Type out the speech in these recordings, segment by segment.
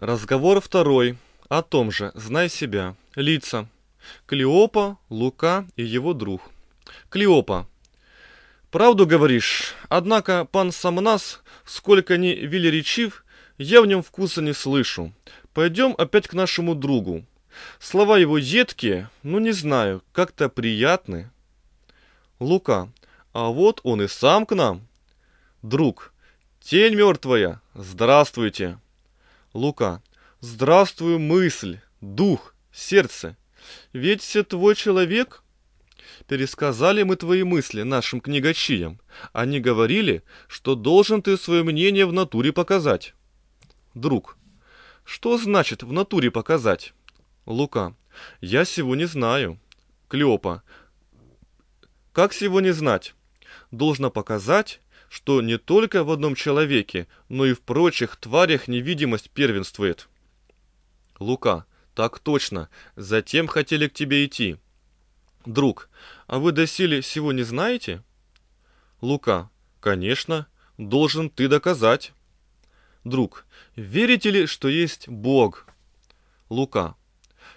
Разговор второй. О том же. Знай себя. Лица. Клеопа, Лука и его друг. Клеопа. Правду говоришь, однако пан Самнас, сколько ни речив, я в нем вкуса не слышу. Пойдем опять к нашему другу. Слова его едкие, но не знаю, как-то приятны. Лука. А вот он и сам к нам. Друг. Тень мертвая. Здравствуйте. Лука. Здравствуй, мысль, дух, сердце. Ведь все твой человек пересказали мы твои мысли нашим книгачиям. Они говорили, что должен ты свое мнение в натуре показать. Друг. Что значит в натуре показать? Лука. Я сего не знаю. Клеопа. Как сего не знать? Должно показать что не только в одном человеке, но и в прочих тварях невидимость первенствует. Лука. Так точно. Затем хотели к тебе идти. Друг, а вы до досили всего не знаете? Лука. Конечно. Должен ты доказать. Друг, верите ли, что есть Бог? Лука.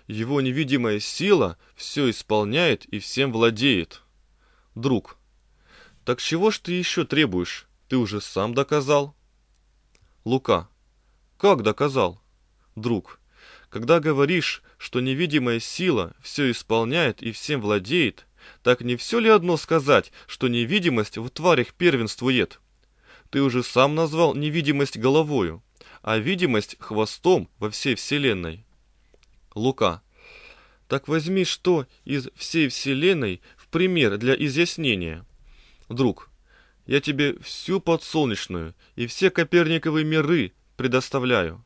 Его невидимая сила все исполняет и всем владеет. Друг, так чего ж ты еще требуешь? Ты уже сам доказал. Лука. Как доказал? Друг. Когда говоришь, что невидимая сила все исполняет и всем владеет, так не все ли одно сказать, что невидимость в тварях первенствует? Ты уже сам назвал невидимость головою, а видимость хвостом во всей вселенной. Лука. Так возьми что из всей вселенной в пример для изъяснения – друг, я тебе всю подсолнечную и все Коперниковые миры предоставляю.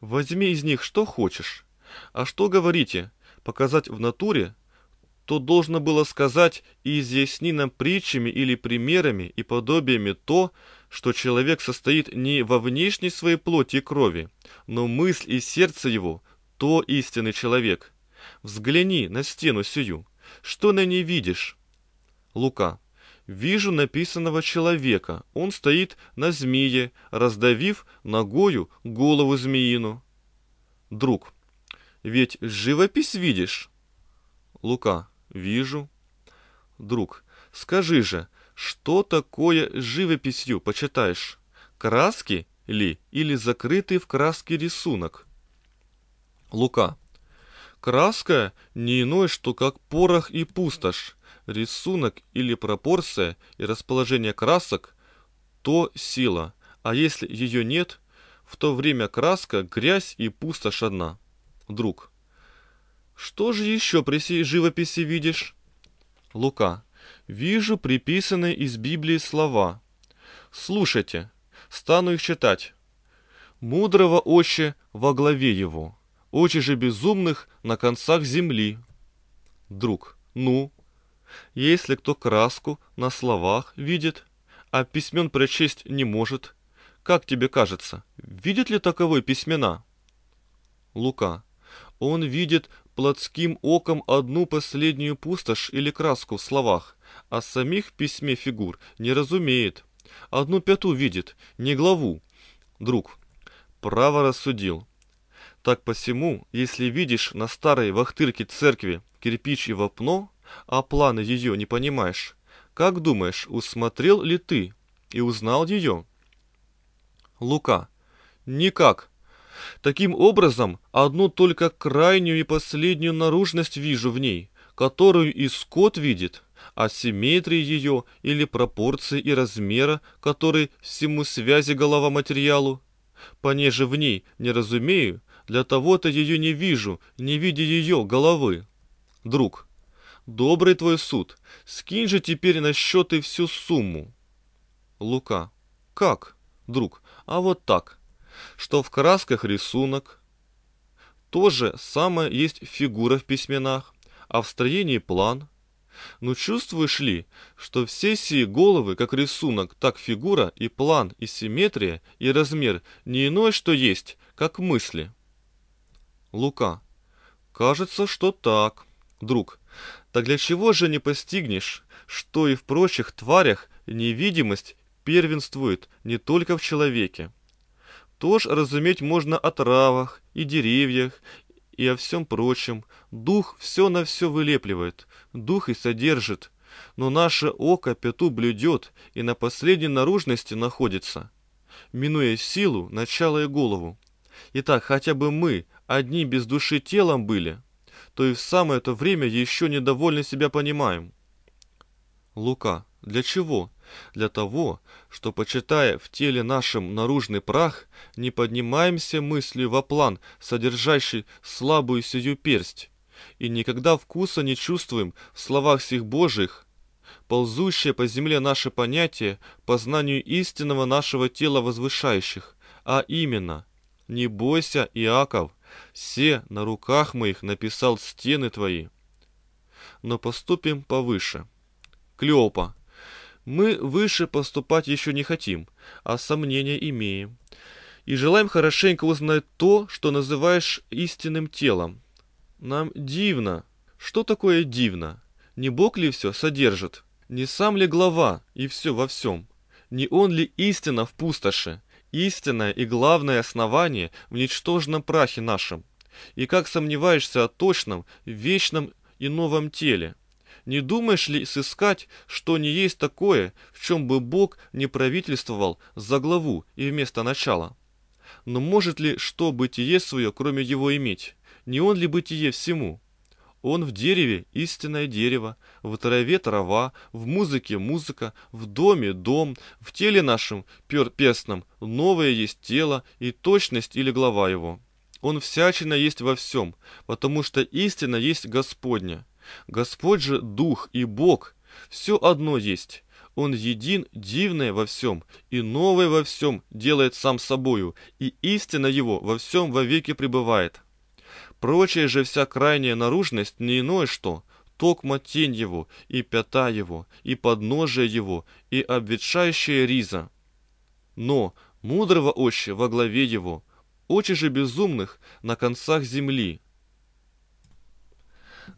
Возьми из них что хочешь. А что говорите, показать в натуре, то должно было сказать и изъясни нам притчами или примерами и подобиями то, что человек состоит не во внешней своей плоти и крови, но мысль и сердце его – то истинный человек. Взгляни на стену сию, что на ней видишь? Лука Вижу написанного человека. Он стоит на змее, раздавив ногою голову змеину. Друг. Ведь живопись видишь? Лука. Вижу. Друг. Скажи же, что такое живописью почитаешь? Краски ли или закрытый в краске рисунок? Лука. Краска не иное, что как порох и пустошь рисунок или пропорция и расположение красок, то сила, а если ее нет, в то время краска, грязь и пустошь одна. Друг. Что же еще при сей живописи видишь? Лука. Вижу приписанные из Библии слова. Слушайте, стану их читать. Мудрого още во главе его, очи же безумных на концах земли. Друг. Ну, если кто краску на словах видит, а письмен прочесть не может, как тебе кажется, видит ли таковой письмена? Лука. Он видит плотским оком одну последнюю пустошь или краску в словах, а самих письме фигур не разумеет. Одну пяту видит, не главу. Друг. Право рассудил. Так посему, если видишь на старой вахтырке церкви кирпич и вопно, а планы ее не понимаешь. Как думаешь, усмотрел ли ты и узнал ее?» Лука. «Никак. Таким образом, одну только крайнюю и последнюю наружность вижу в ней, которую и скот видит, а симметрии ее или пропорции и размера, которые всему связи голова материалу, понеже в ней не разумею, для того-то ее не вижу, не видя ее головы. Друг, добрый твой суд, скинь же теперь на счеты всю сумму. Лука. Как, друг, а вот так, что в красках рисунок, то же самое есть фигура в письменах, а в строении план. Но ну, чувствуешь ли, что все сии головы, как рисунок, так фигура и план, и симметрия, и размер, не иное, что есть, как мысли? Лука. Кажется, что так. Друг, так для чего же не постигнешь, что и в прочих тварях невидимость первенствует не только в человеке? то ж разуметь можно о травах и деревьях и о всем прочем. Дух все на все вылепливает, дух и содержит. Но наше око пяту блюдет и на последней наружности находится, минуя силу, начало и голову. Итак, хотя бы мы, одни без души телом были – то и в самое это время еще недовольны себя понимаем. Лука. Для чего? Для того, что, почитая в теле нашем наружный прах, не поднимаемся мыслью во план, содержащий слабую сию персть, и никогда вкуса не чувствуем в словах сих Божьих, ползущее по земле наше понятие по знанию истинного нашего тела возвышающих, а именно «Не бойся, Иаков, Се на руках моих написал стены твои. Но поступим повыше. Клеопа, мы выше поступать еще не хотим, а сомнения имеем. И желаем хорошенько узнать то, что называешь истинным телом. Нам дивно. Что такое дивно? Не Бог ли все содержит? Не сам ли глава и все во всем? Не он ли истина в пустоши? Истинное и главное основание в ничтожном прахе нашем. И как сомневаешься о точном, вечном и новом теле? Не думаешь ли сыскать, что не есть такое, в чем бы Бог не правительствовал за главу и вместо начала? Но может ли что бытие свое, кроме его, иметь? Не он ли бытие всему? Он в дереве – истинное дерево, в траве – трава, в музыке – музыка, в доме – дом, в теле нашем пер песном – новое есть тело и точность или глава его. Он всячина есть во всем, потому что истина есть Господня. Господь же – Дух и Бог, все одно есть. Он един, дивное во всем, и новое во всем делает сам собою, и истина его во всем вовеки пребывает. Прочая же вся крайняя наружность не иное что, токма тень его, и пята его, и подножие его, и обветшающая риза. Но мудрого очи во главе его, очи же безумных на концах земли.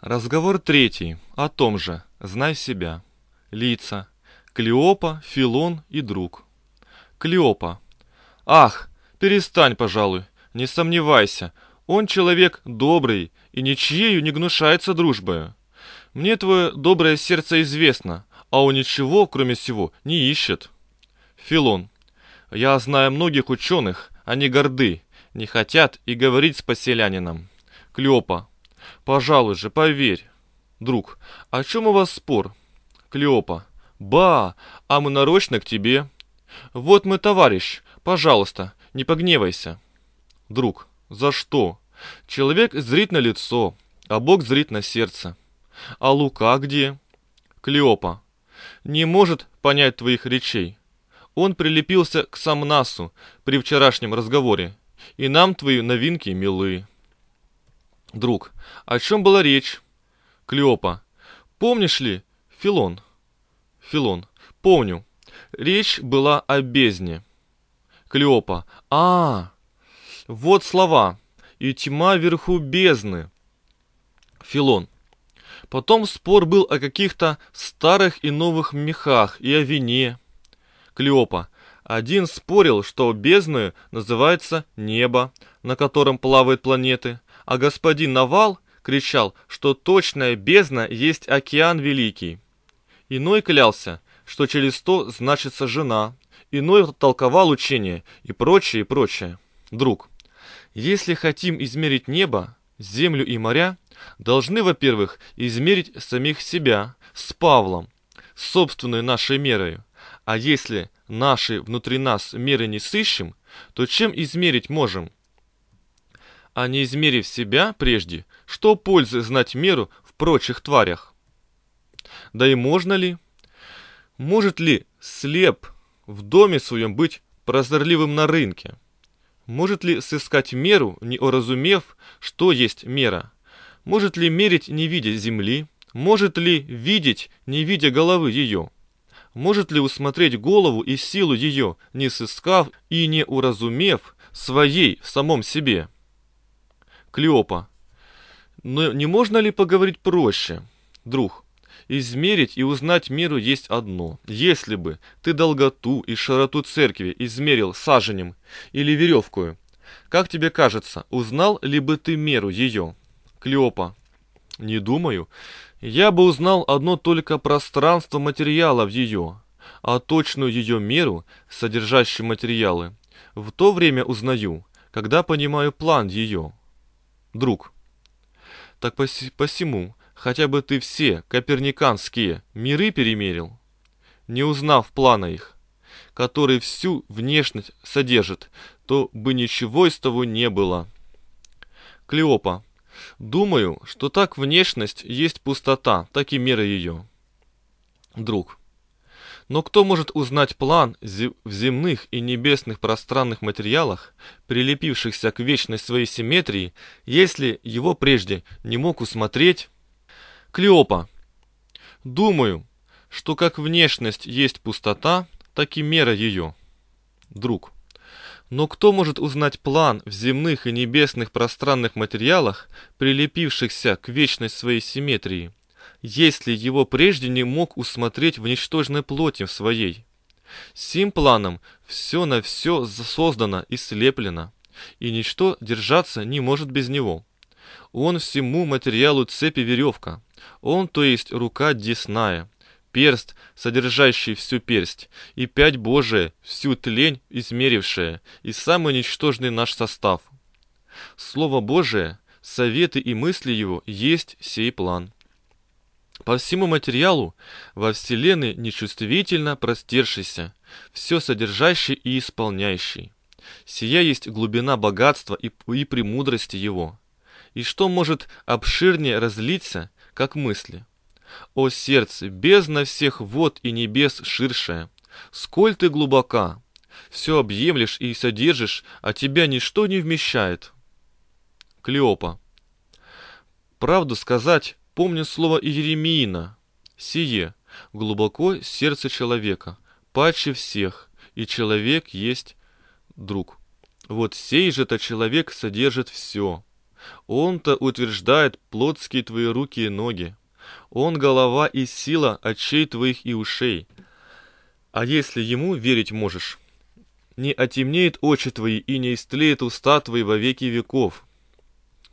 Разговор третий, о том же, знай себя. Лица. Клеопа, Филон и друг. Клеопа. Ах, перестань, пожалуй, не сомневайся, он человек добрый и ничьею не гнушается дружбою. Мне твое доброе сердце известно, а он ничего, кроме всего, не ищет. Филон. Я знаю многих ученых, они горды, не хотят и говорить с поселянином. Клеопа. Пожалуй же, поверь. Друг, о чем у вас спор? Клеопа. Ба, а мы нарочно к тебе. Вот мы, товарищ, пожалуйста, не погневайся. Друг. За что? Человек зрит на лицо, а Бог зрит на сердце. А Лука где? Клеопа. Не может понять твоих речей. Он прилепился к Самнасу при вчерашнем разговоре. И нам твои новинки милы. Друг, о чем была речь? Клеопа. Помнишь ли, Филон? Филон. Помню. Речь была о бездне. Клеопа. А, -а, -а вот слова. И тьма вверху бездны. Филон. Потом спор был о каких-то старых и новых мехах и о вине. Клеопа. Один спорил, что бездную называется небо, на котором плавают планеты, а господин Навал кричал, что точная бездна есть океан великий. Иной клялся, что через сто значится жена, иной толковал учение и прочее, и прочее. Друг. Если хотим измерить небо, землю и моря, должны, во-первых, измерить самих себя с Павлом, собственной нашей мерою. А если наши внутри нас меры не сыщем, то чем измерить можем? А не измерив себя прежде, что пользы знать меру в прочих тварях? Да и можно ли? Может ли слеп в доме своем быть прозорливым на рынке? Может ли сыскать меру, не уразумев, что есть мера? Может ли мерить, не видя земли? Может ли видеть, не видя головы ее? Может ли усмотреть голову и силу ее, не сыскав и не уразумев своей в самом себе? Клеопа. Но не можно ли поговорить проще? Друг. Измерить и узнать меру есть одно. Если бы ты долготу и широту церкви измерил саженем или веревкою, как тебе кажется, узнал ли бы ты меру ее? Клеопа. Не думаю. Я бы узнал одно только пространство материала в ее, а точную ее меру, содержащую материалы, в то время узнаю, когда понимаю план ее. Друг. Так посему, Хотя бы ты все коперниканские миры перемерил, не узнав плана их, который всю внешность содержит, то бы ничего из того не было. Клеопа. Думаю, что так внешность есть пустота, так и мера ее. Друг. Но кто может узнать план в земных и небесных пространных материалах, прилепившихся к вечной своей симметрии, если его прежде не мог усмотреть... Клеопа. Думаю, что как внешность есть пустота, так и мера ее. Друг. Но кто может узнать план в земных и небесных пространных материалах, прилепившихся к вечность своей симметрии, если его прежде не мог усмотреть в ничтожной плоти в своей? Сим планом все на все создано и слеплено, и ничто держаться не может без него. Он всему материалу цепи веревка – он, то есть рука десная, перст, содержащий всю персть, и пять Божия, всю тлень измерившая, и самый ничтожный наш состав. Слово Божие, советы и мысли его есть сей план. По всему материалу во Вселенной нечувствительно простершийся, все содержащий и исполняющий. Сия есть глубина богатства и, и премудрости его. И что может обширнее разлиться, как мысли. О сердце, бездна всех вод и небес ширшая, сколь ты глубока, все объемлешь и содержишь, а тебя ничто не вмещает. Клеопа. Правду сказать, помню слово Иеремиина, сие, глубоко сердце человека, паче всех, и человек есть друг. Вот сей же-то человек содержит все. Он-то утверждает плотские твои руки и ноги. Он голова и сила очей твоих и ушей. А если ему верить можешь, не отемнеет очи твои и не истлеет уста твои во веки веков.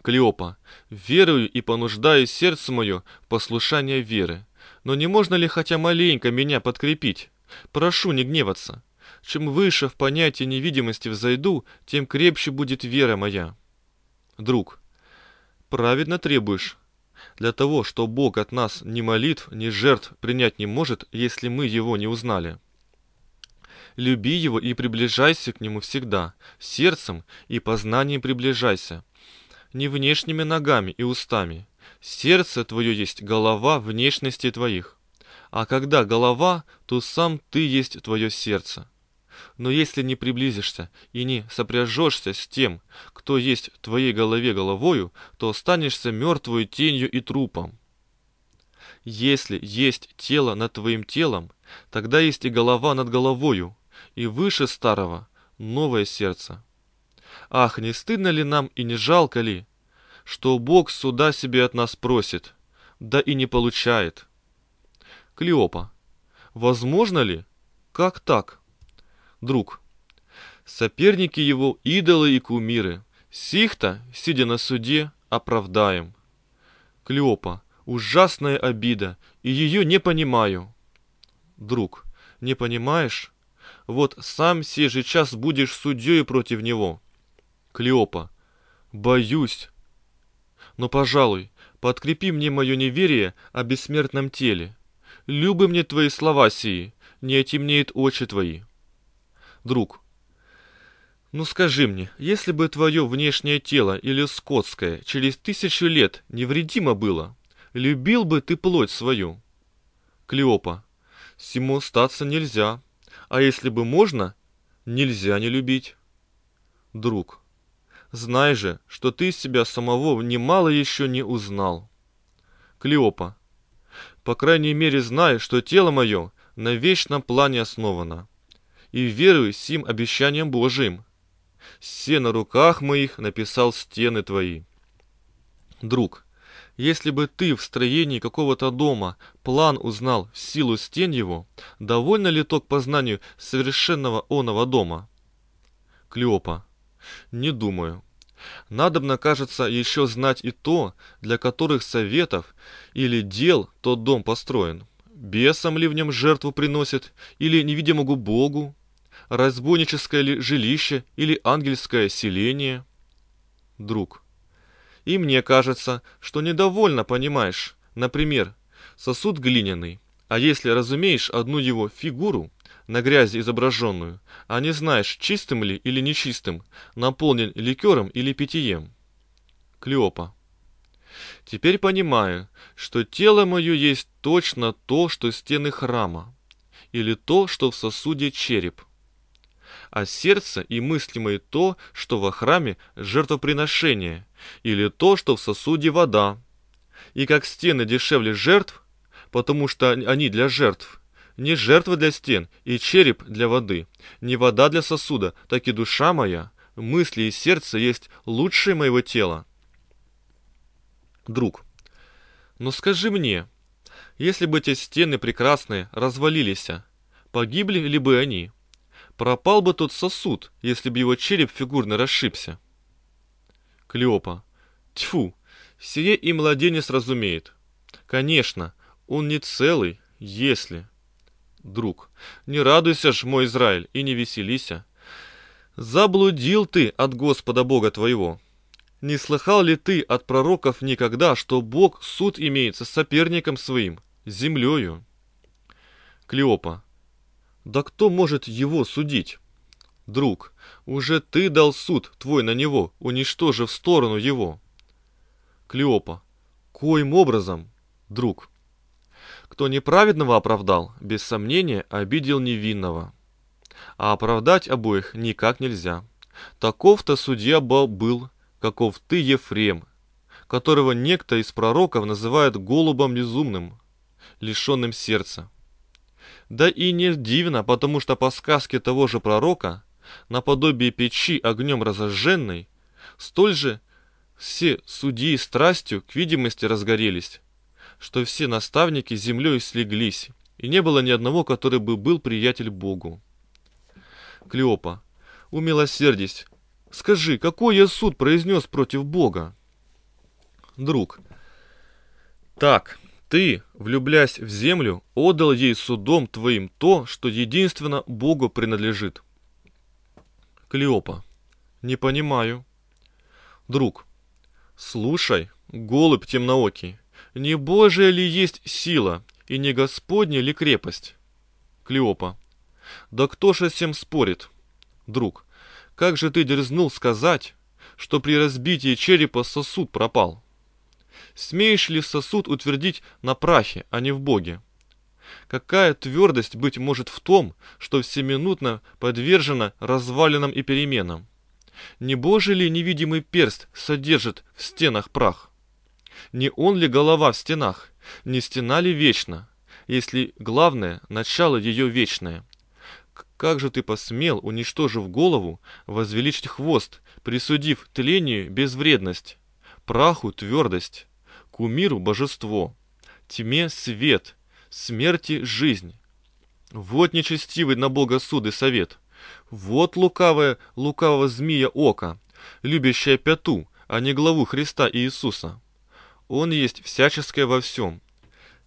Клеопа, верую и понуждаю сердце мое в послушание веры. Но не можно ли хотя маленько меня подкрепить? Прошу не гневаться. Чем выше в понятие невидимости взойду, тем крепче будет вера моя. Друг, Праведно требуешь. Для того, что Бог от нас ни молитв, ни жертв принять не может, если мы его не узнали. Люби его и приближайся к нему всегда, сердцем и познанием приближайся. Не внешними ногами и устами. Сердце твое есть голова внешности твоих. А когда голова, то сам ты есть твое сердце. Но если не приблизишься и не сопряжешься с тем, кто есть в твоей голове головою, то останешься мертвую тенью и трупом. Если есть тело над твоим телом, тогда есть и голова над головою, и выше старого новое сердце. Ах, не стыдно ли нам и не жалко ли, что Бог суда себе от нас просит, да и не получает? Клеопа. Возможно ли? Как так? друг. Соперники его – идолы и кумиры. сих-то сидя на суде, оправдаем. Клеопа. Ужасная обида, и ее не понимаю. Друг. Не понимаешь? Вот сам сей же час будешь судьей против него. Клеопа. Боюсь. Но, пожалуй, подкрепи мне мое неверие о бессмертном теле. Любы мне твои слова сии, не отемнеют очи твои друг. Ну скажи мне, если бы твое внешнее тело или скотское через тысячу лет невредимо было, любил бы ты плоть свою? Клеопа. Всему статься нельзя. А если бы можно, нельзя не любить. Друг. Знай же, что ты себя самого немало еще не узнал. Клеопа. По крайней мере знай, что тело мое на вечном плане основано и верую сим обещаниям Божиим. Все на руках моих написал стены твои. Друг, если бы ты в строении какого-то дома план узнал в силу стен его, довольно ли то к познанию совершенного оного дома? Клеопа. Не думаю. Надобно, кажется, еще знать и то, для которых советов или дел тот дом построен. Бесом ли в нем жертву приносит, или невидимому богу, разбойническое ли жилище или ангельское селение? Друг. И мне кажется, что недовольно понимаешь. Например, сосуд глиняный. А если разумеешь одну его фигуру, на грязи изображенную, а не знаешь, чистым ли или нечистым, наполнен ликером или питьем. Клеопа. Теперь понимаю, что тело мое есть точно то, что стены храма, или то, что в сосуде череп – а сердце и мысли мои то, что во храме жертвоприношение, или то, что в сосуде вода. И как стены дешевле жертв, потому что они для жертв, не жертва для стен и череп для воды, не вода для сосуда, так и душа моя, мысли и сердце есть лучшее моего тела. Друг, но скажи мне, если бы эти стены прекрасные развалились, погибли ли бы они?» Пропал бы тот сосуд, если бы его череп фигурно расшибся. Клеопа. Тьфу, сие и младенец разумеет. Конечно, он не целый, если... Друг, не радуйся ж, мой Израиль, и не веселися. Заблудил ты от Господа Бога твоего. Не слыхал ли ты от пророков никогда, что Бог суд имеется с соперником своим, землею? Клеопа. Да кто может его судить? Друг, уже ты дал суд твой на него, уничтожив сторону его. Клеопа. Коим образом? Друг. Кто неправедного оправдал, без сомнения, обидел невинного. А оправдать обоих никак нельзя. Таков-то судья был, каков ты, Ефрем, которого некто из пророков называет голубом безумным, лишенным сердца. Да и не дивно, потому что по сказке того же пророка, наподобие печи огнем разожженной, столь же все судьи страстью к видимости разгорелись, что все наставники землей слеглись, и не было ни одного, который бы был приятель Богу. Клеопа, умилосердись, скажи, какой я суд произнес против Бога? Друг, так, ты, влюблясь в землю, отдал ей судом твоим то, что единственно Богу принадлежит. Клеопа. Не понимаю. Друг. Слушай, голубь темноокий, не Божия ли есть сила, и не Господня ли крепость? Клеопа. Да кто же всем спорит? Друг. Как же ты дерзнул сказать, что при разбитии черепа сосуд пропал? Смеешь ли сосуд утвердить на прахе, а не в Боге? Какая твердость быть может в том, что всеминутно подвержена развалинам и переменам? Не Божий ли невидимый перст содержит в стенах прах? Не он ли голова в стенах? Не стена ли вечна? Если главное – начало ее вечное. Как же ты посмел, уничтожив голову, возвеличить хвост, присудив тлению безвредность, праху твердость? кумиру – божество, тьме – свет, смерти – жизнь. Вот нечестивый на Бога суд и совет. Вот лукавая, лукавого змея око, любящая пяту, а не главу Христа и Иисуса. Он есть всяческое во всем.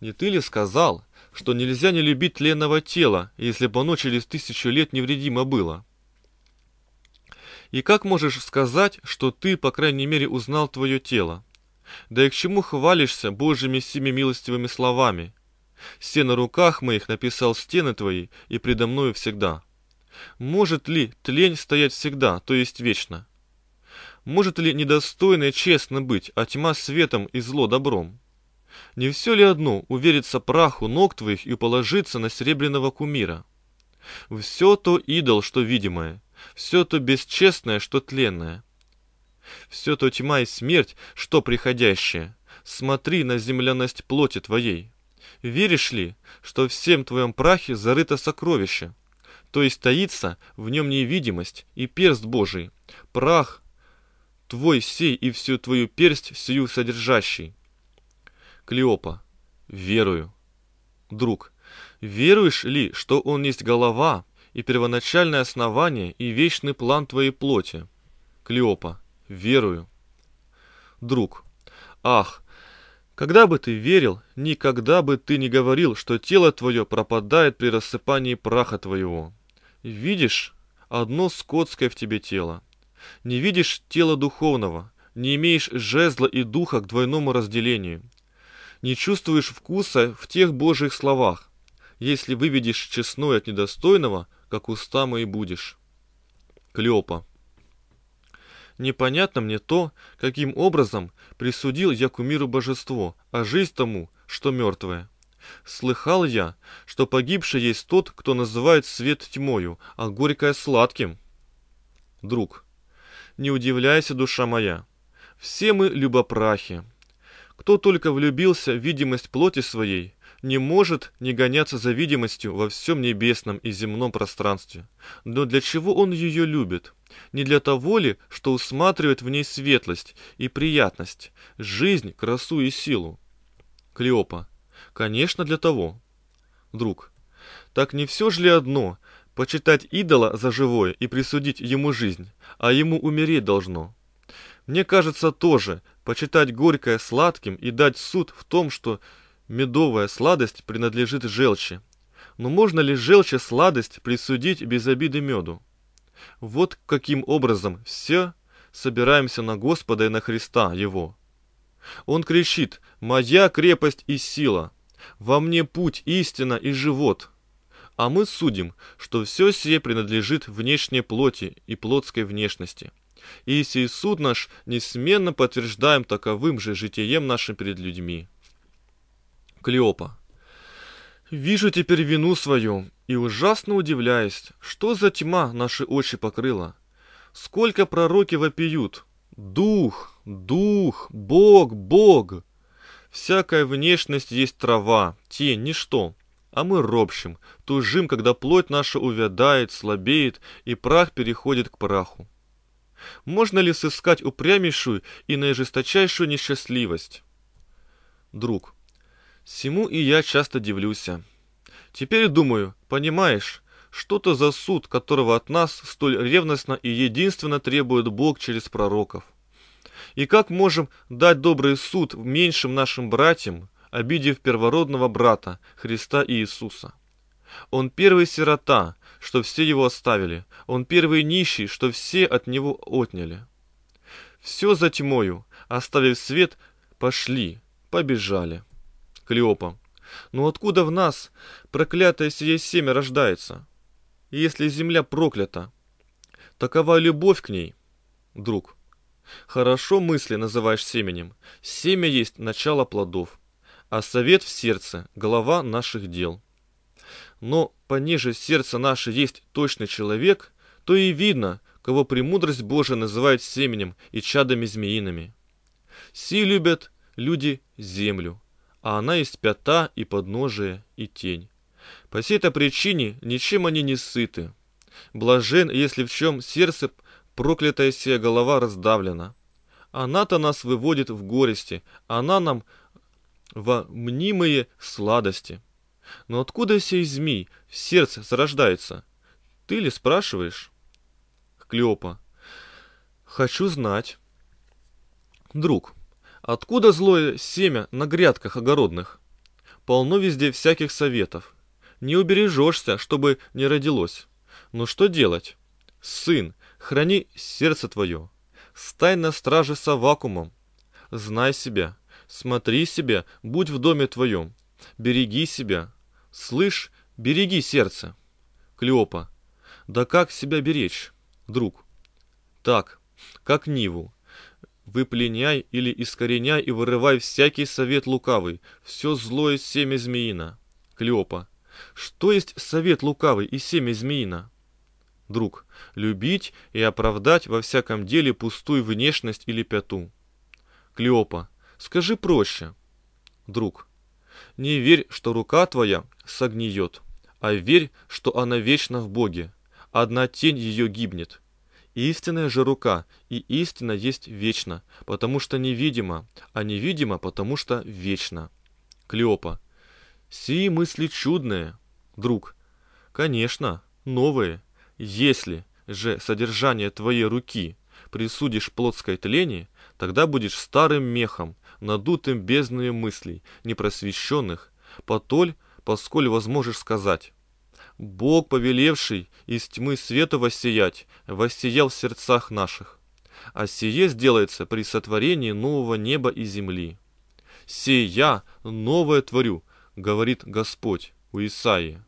Не ты ли сказал, что нельзя не любить тленного тела, если бы оно через тысячу лет невредимо было? И как можешь сказать, что ты, по крайней мере, узнал твое тело? Да и к чему хвалишься божьими семи милостивыми словами? Все на руках моих написал стены твои и предо мною всегда. Может ли тлень стоять всегда, то есть вечно? Может ли недостойное честно быть, а тьма светом и зло добром? Не все ли одно увериться праху ног твоих и положиться на серебряного кумира? Все то идол, что видимое, все то бесчестное, что тленное – все то тьма и смерть, что приходящее. Смотри на земляность плоти твоей. Веришь ли, что в всем твоем прахе зарыто сокровище? То есть таится в нем невидимость и перст Божий, прах твой сей и всю твою персть сию содержащий. Клеопа. Верую. Друг. Веруешь ли, что он есть голова и первоначальное основание и вечный план твоей плоти? Клеопа верую. Друг. Ах, когда бы ты верил, никогда бы ты не говорил, что тело твое пропадает при рассыпании праха твоего. Видишь одно скотское в тебе тело. Не видишь тела духовного, не имеешь жезла и духа к двойному разделению. Не чувствуешь вкуса в тех божьих словах. Если выведешь честное от недостойного, как уста мои будешь. Клеопа. Непонятно мне то, каким образом присудил я кумиру божество, а жизнь тому, что мертвое. Слыхал я, что погибший есть тот, кто называет свет тьмою, а горькое сладким. Друг, не удивляйся, душа моя. Все мы любопрахи. Кто только влюбился в видимость плоти своей, не может не гоняться за видимостью во всем небесном и земном пространстве. Но для чего он ее любит? Не для того ли, что усматривает в ней светлость и приятность, жизнь, красу и силу? Клеопа. Конечно, для того. Друг. Так не все же ли одно, почитать идола за живое и присудить ему жизнь, а ему умереть должно? Мне кажется тоже, почитать горькое сладким и дать суд в том, что медовая сладость принадлежит желчи. Но можно ли желчи сладость присудить без обиды меду? Вот каким образом все собираемся на Господа и на Христа Его. Он кричит «Моя крепость и сила! Во мне путь, истина и живот!» А мы судим, что все сие принадлежит внешней плоти и плотской внешности. И сей суд наш несменно подтверждаем таковым же житием нашим перед людьми. Клеопа. Вижу теперь вину свою и ужасно удивляясь, что за тьма наши очи покрыла. Сколько пророки вопиют. Дух, дух, Бог, Бог. Всякая внешность есть трава, тень, ничто. А мы ропщим, тужим, когда плоть наша увядает, слабеет, и прах переходит к праху. Можно ли сыскать упрямейшую и наижесточайшую несчастливость? Друг, всему и я часто дивлюся. Теперь думаю, понимаешь, что-то за суд, которого от нас столь ревностно и единственно требует Бог через пророков. И как можем дать добрый суд меньшим нашим братьям, обидев первородного брата Христа Иисуса? Он первый сирота, что все его оставили, он первый нищий, что все от него отняли. Все за тьмою, оставив свет, пошли, побежали. Клеопа. Но «Ну откуда в нас проклятое сие семя рождается? Если земля проклята, такова любовь к ней, друг. Хорошо мысли называешь семенем. Семя есть начало плодов, а совет в сердце – голова наших дел. Но пониже сердца наше есть точный человек, то и видно, кого премудрость Божия называет семенем и чадами змеиными. Си любят люди землю, а она есть пята и подножие и тень. По сей-то причине ничем они не сыты. Блажен, если в чем сердце проклятая сия голова раздавлена. Она-то нас выводит в горести, она нам во мнимые сладости. Но откуда сей змей в сердце зарождается? Ты ли спрашиваешь? Клеопа. Хочу знать. Друг, Откуда злое семя на грядках огородных? Полно везде всяких советов. Не убережешься, чтобы не родилось. Но ну что делать? Сын, храни сердце твое. Стай на страже с совакумом. Знай себя, смотри себя, будь в доме твоем. Береги себя. Слышь, береги сердце. Клеопа. Да как себя беречь, друг? Так, как Ниву, вы или искореняй и вырывай всякий совет лукавый, все злое семя змеина. Клеопа. Что есть совет лукавый и семя змеина? Друг. Любить и оправдать во всяком деле пустую внешность или пяту. Клеопа. Скажи проще. Друг. Не верь, что рука твоя согниет, а верь, что она вечна в Боге. Одна тень ее гибнет, Истинная же рука, и истина есть вечно, потому что невидимо, а невидимо, потому что вечно. Клеопа. Сии мысли чудные, друг. Конечно, новые. Если же содержание твоей руки присудишь плотской тлени, тогда будешь старым мехом, надутым бездною мыслей, непросвещенных, потоль, посколь возможешь сказать Бог, повелевший из тьмы света воссиять, воссиял в сердцах наших. А сие сделается при сотворении нового неба и земли. «Сей я новое творю», — говорит Господь у Исаии.